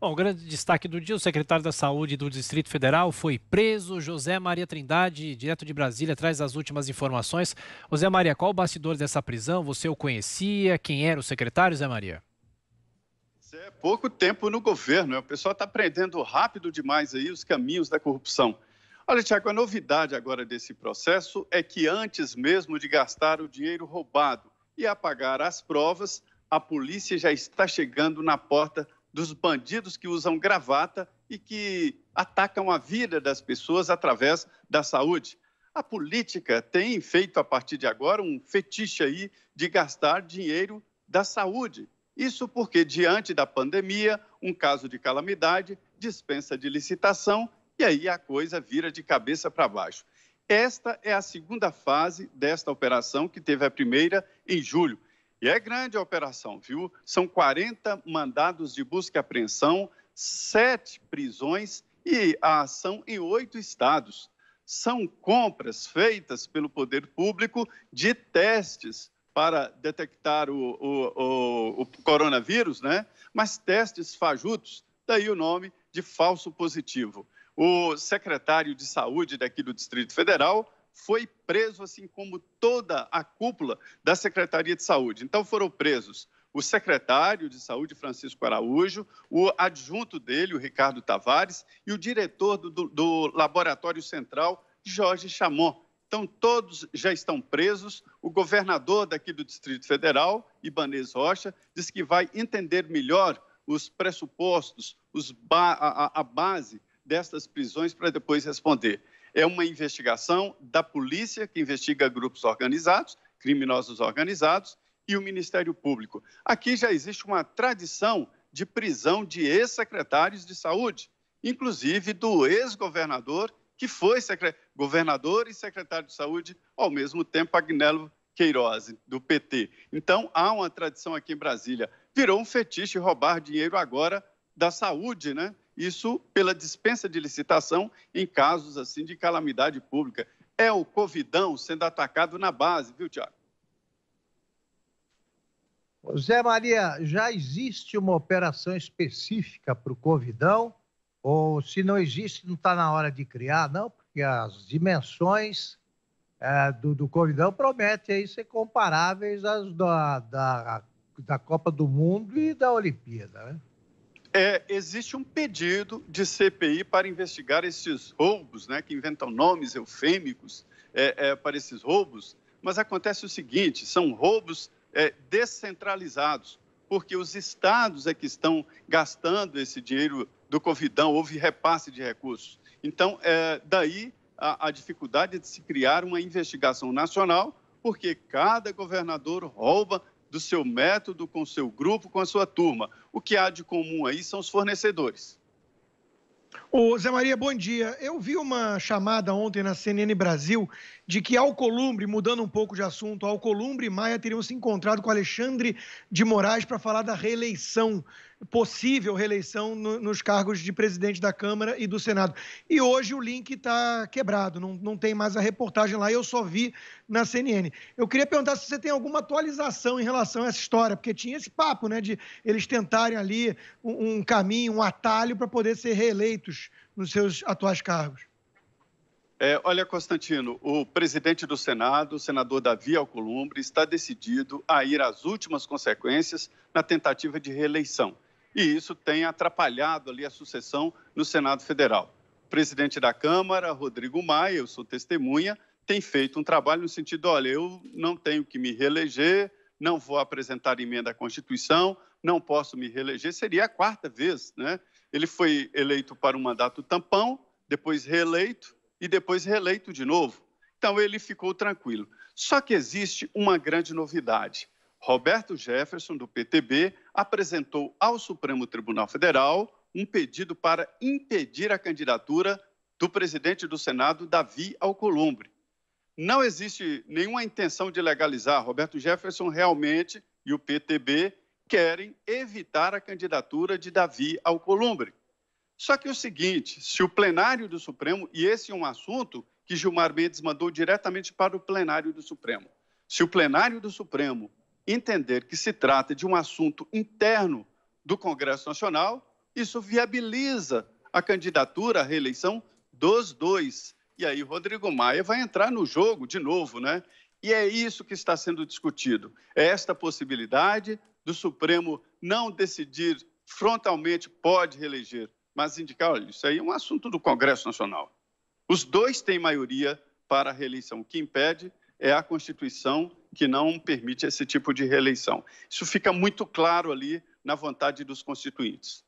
Bom, o grande destaque do dia, o secretário da Saúde do Distrito Federal foi preso. José Maria Trindade, direto de Brasília, traz as últimas informações. José Maria, qual o bastidor dessa prisão? Você o conhecia? Quem era o secretário, José Maria? É pouco tempo no governo. Né? O pessoal está aprendendo rápido demais aí os caminhos da corrupção. Olha, Tiago, a novidade agora desse processo é que antes mesmo de gastar o dinheiro roubado e apagar as provas, a polícia já está chegando na porta dos bandidos que usam gravata e que atacam a vida das pessoas através da saúde. A política tem feito, a partir de agora, um fetiche aí de gastar dinheiro da saúde. Isso porque, diante da pandemia, um caso de calamidade dispensa de licitação e aí a coisa vira de cabeça para baixo. Esta é a segunda fase desta operação, que teve a primeira em julho. E é grande a operação, viu? São 40 mandados de busca e apreensão, sete prisões e a ação em oito estados. São compras feitas pelo poder público de testes para detectar o, o, o, o coronavírus, né? Mas testes fajutos, daí o nome de falso positivo. O secretário de saúde daqui do Distrito Federal, foi preso, assim como toda a cúpula da Secretaria de Saúde. Então foram presos o secretário de Saúde, Francisco Araújo, o adjunto dele, o Ricardo Tavares, e o diretor do, do Laboratório Central, Jorge Chamon. Então, todos já estão presos. O governador daqui do Distrito Federal, Ibanez Rocha, diz que vai entender melhor os pressupostos, os ba a, a base destas prisões para depois responder. É uma investigação da polícia que investiga grupos organizados, criminosos organizados e o Ministério Público. Aqui já existe uma tradição de prisão de ex-secretários de saúde, inclusive do ex-governador, que foi governador e secretário de saúde ao mesmo tempo, Agnello Queiroz, do PT. Então, há uma tradição aqui em Brasília. Virou um fetiche roubar dinheiro agora da saúde, né? isso pela dispensa de licitação em casos assim de calamidade pública. É o covidão sendo atacado na base, viu, Tiago? Zé Maria, já existe uma operação específica para o Covidão? Ou se não existe, não está na hora de criar, não? Porque as dimensões é, do, do Covidão prometem aí ser comparáveis às da, da, da Copa do Mundo e da Olimpíada, né? É, existe um pedido de CPI para investigar esses roubos, né, que inventam nomes eufêmicos é, é, para esses roubos, mas acontece o seguinte: são roubos é, descentralizados, porque os estados é que estão gastando esse dinheiro do Covidão, houve repasse de recursos. Então, é, daí a, a dificuldade de se criar uma investigação nacional, porque cada governador rouba do seu método, com o seu grupo, com a sua turma. O que há de comum aí são os fornecedores. Ô, Zé Maria, bom dia. Eu vi uma chamada ontem na CNN Brasil de que Alcolumbre, mudando um pouco de assunto, Alcolumbre e Maia teriam se encontrado com Alexandre de Moraes para falar da reeleição possível reeleição no, nos cargos de presidente da Câmara e do Senado. E hoje o link está quebrado, não, não tem mais a reportagem lá, eu só vi na CNN. Eu queria perguntar se você tem alguma atualização em relação a essa história, porque tinha esse papo né, de eles tentarem ali um, um caminho, um atalho para poder ser reeleitos nos seus atuais cargos. É, olha, Constantino, o presidente do Senado, o senador Davi Alcolumbre, está decidido a ir às últimas consequências na tentativa de reeleição e isso tem atrapalhado ali a sucessão no Senado Federal. O presidente da Câmara, Rodrigo Maia, eu sou testemunha, tem feito um trabalho no sentido, olha, eu não tenho que me reeleger, não vou apresentar emenda à Constituição, não posso me reeleger, seria a quarta vez, né? Ele foi eleito para um mandato tampão, depois reeleito e depois reeleito de novo. Então ele ficou tranquilo. Só que existe uma grande novidade. Roberto Jefferson, do PTB, apresentou ao Supremo Tribunal Federal um pedido para impedir a candidatura do presidente do Senado, Davi Alcolumbre. Não existe nenhuma intenção de legalizar. Roberto Jefferson realmente e o PTB querem evitar a candidatura de Davi Alcolumbre. Só que o seguinte: se o plenário do Supremo, e esse é um assunto que Gilmar Mendes mandou diretamente para o plenário do Supremo, se o plenário do Supremo entender que se trata de um assunto interno do Congresso Nacional, isso viabiliza a candidatura à reeleição dos dois. E aí Rodrigo Maia vai entrar no jogo de novo, né? E é isso que está sendo discutido. É esta possibilidade do Supremo não decidir frontalmente pode reeleger, mas indicar, olha, isso aí é um assunto do Congresso Nacional. Os dois têm maioria para a reeleição. O que impede é a Constituição que não permite esse tipo de reeleição. Isso fica muito claro ali na vontade dos constituintes.